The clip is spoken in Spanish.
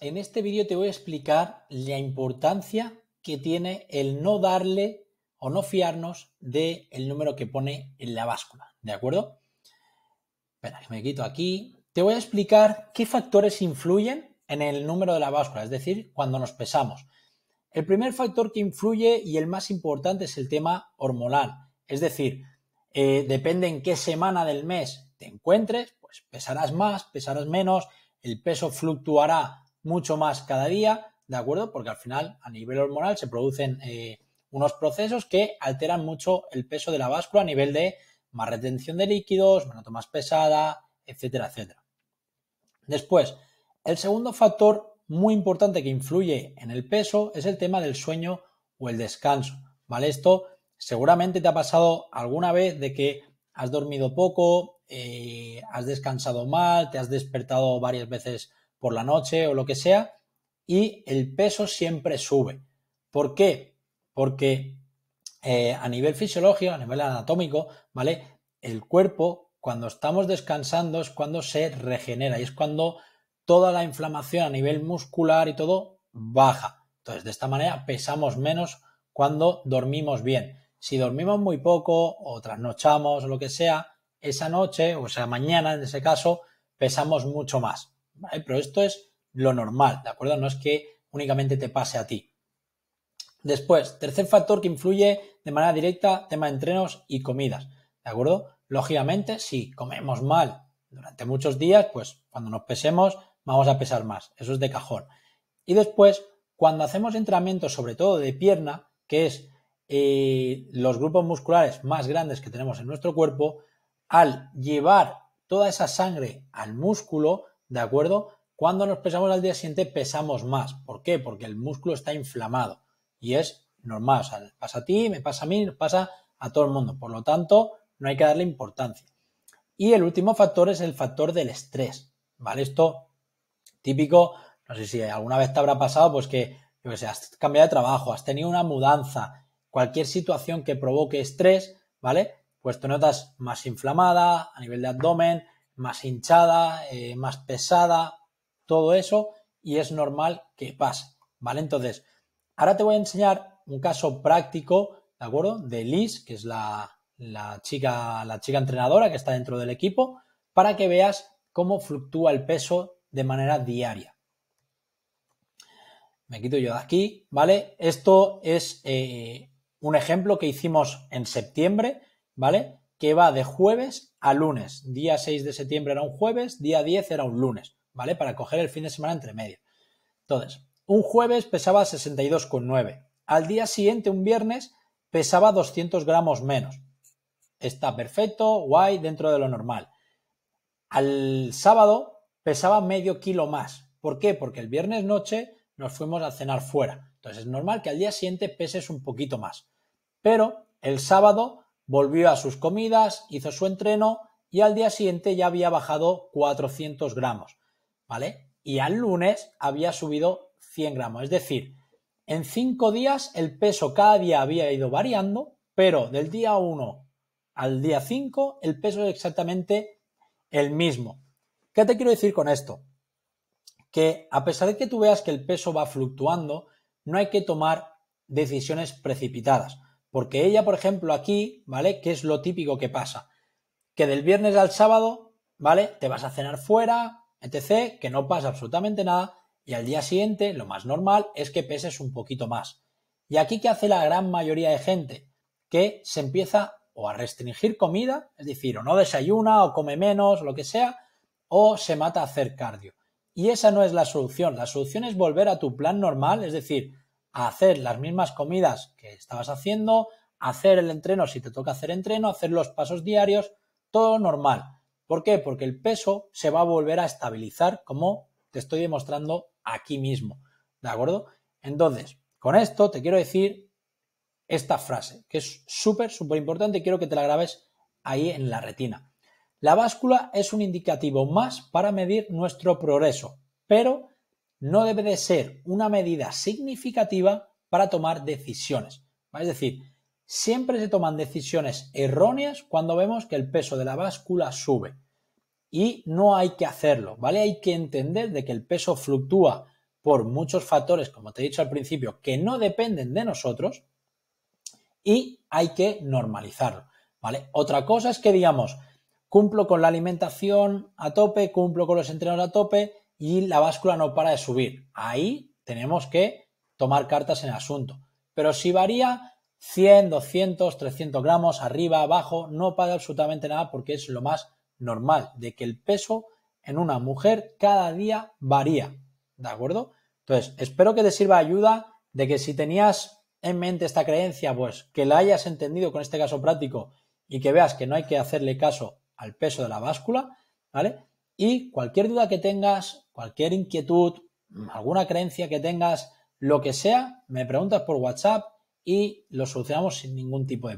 En este vídeo te voy a explicar la importancia que tiene el no darle o no fiarnos del el número que pone en la báscula, ¿de acuerdo? Espera, que me quito aquí. Te voy a explicar qué factores influyen en el número de la báscula, es decir, cuando nos pesamos. El primer factor que influye y el más importante es el tema hormonal, es decir, eh, depende en qué semana del mes te encuentres, pues pesarás más, pesarás menos, el peso fluctuará mucho más cada día, ¿de acuerdo? Porque al final, a nivel hormonal, se producen eh, unos procesos que alteran mucho el peso de la báscula a nivel de más retención de líquidos, menos más pesada, etcétera, etcétera. Después, el segundo factor muy importante que influye en el peso es el tema del sueño o el descanso, ¿vale? Esto seguramente te ha pasado alguna vez de que has dormido poco, eh, has descansado mal, te has despertado varias veces por la noche o lo que sea, y el peso siempre sube. ¿Por qué? Porque eh, a nivel fisiológico, a nivel anatómico, ¿vale? El cuerpo, cuando estamos descansando, es cuando se regenera y es cuando toda la inflamación a nivel muscular y todo baja. Entonces, de esta manera pesamos menos cuando dormimos bien. Si dormimos muy poco o trasnochamos o lo que sea, esa noche, o sea, mañana en ese caso, pesamos mucho más. Pero esto es lo normal, ¿de acuerdo? No es que únicamente te pase a ti. Después, tercer factor que influye de manera directa, tema de entrenos y comidas, ¿de acuerdo? Lógicamente, si comemos mal durante muchos días, pues cuando nos pesemos vamos a pesar más, eso es de cajón. Y después, cuando hacemos entrenamientos, sobre todo de pierna, que es eh, los grupos musculares más grandes que tenemos en nuestro cuerpo, al llevar toda esa sangre al músculo, ¿de acuerdo? Cuando nos pesamos al día siguiente pesamos más. ¿Por qué? Porque el músculo está inflamado y es normal. pasa a ti, me pasa a mí, pasa a todo el mundo. Por lo tanto, no hay que darle importancia. Y el último factor es el factor del estrés, ¿vale? Esto típico, no sé si alguna vez te habrá pasado, pues que, yo que sé, has cambiado de trabajo, has tenido una mudanza, cualquier situación que provoque estrés, ¿vale? Pues te notas más inflamada a nivel de abdomen, más hinchada, eh, más pesada, todo eso, y es normal que pase, ¿vale? Entonces, ahora te voy a enseñar un caso práctico, ¿de acuerdo? De Liz, que es la, chica, la chica entrenadora que está dentro del equipo, para que veas cómo fluctúa el peso de manera diaria. Me quito yo de aquí, ¿vale? Esto es eh, un ejemplo que hicimos en septiembre, ¿vale? que va de jueves a lunes. Día 6 de septiembre era un jueves, día 10 era un lunes, ¿vale? Para coger el fin de semana entre medio. Entonces, un jueves pesaba 62,9. Al día siguiente, un viernes, pesaba 200 gramos menos. Está perfecto, guay, dentro de lo normal. Al sábado pesaba medio kilo más. ¿Por qué? Porque el viernes noche nos fuimos a cenar fuera. Entonces es normal que al día siguiente peses un poquito más. Pero el sábado Volvió a sus comidas, hizo su entreno y al día siguiente ya había bajado 400 gramos, ¿vale? Y al lunes había subido 100 gramos. Es decir, en cinco días el peso cada día había ido variando, pero del día 1 al día 5 el peso es exactamente el mismo. ¿Qué te quiero decir con esto? Que a pesar de que tú veas que el peso va fluctuando, no hay que tomar decisiones precipitadas. Porque ella, por ejemplo, aquí, ¿vale? ¿Qué es lo típico que pasa? Que del viernes al sábado, ¿vale? Te vas a cenar fuera, etc., que no pasa absolutamente nada, y al día siguiente lo más normal es que peses un poquito más. Y aquí qué hace la gran mayoría de gente, que se empieza o a restringir comida, es decir, o no desayuna o come menos, lo que sea, o se mata a hacer cardio. Y esa no es la solución. La solución es volver a tu plan normal, es decir, hacer las mismas comidas que estabas haciendo, hacer el entreno si te toca hacer entreno, hacer los pasos diarios, todo normal. ¿Por qué? Porque el peso se va a volver a estabilizar como te estoy demostrando aquí mismo. ¿De acuerdo? Entonces, con esto te quiero decir esta frase, que es súper, súper importante quiero que te la grabes ahí en la retina. La báscula es un indicativo más para medir nuestro progreso, pero no debe de ser una medida significativa para tomar decisiones. Es decir, siempre se toman decisiones erróneas cuando vemos que el peso de la báscula sube. Y no hay que hacerlo, ¿vale? Hay que entender de que el peso fluctúa por muchos factores, como te he dicho al principio, que no dependen de nosotros y hay que normalizarlo, ¿vale? Otra cosa es que digamos, cumplo con la alimentación a tope, cumplo con los entrenos a tope, y la báscula no para de subir. Ahí tenemos que tomar cartas en el asunto. Pero si varía 100, 200, 300 gramos, arriba, abajo, no paga absolutamente nada porque es lo más normal de que el peso en una mujer cada día varía. ¿De acuerdo? Entonces, espero que te sirva ayuda de que si tenías en mente esta creencia, pues que la hayas entendido con este caso práctico y que veas que no hay que hacerle caso al peso de la báscula, ¿vale? Y cualquier duda que tengas, cualquier inquietud, alguna creencia que tengas, lo que sea, me preguntas por WhatsApp y lo solucionamos sin ningún tipo de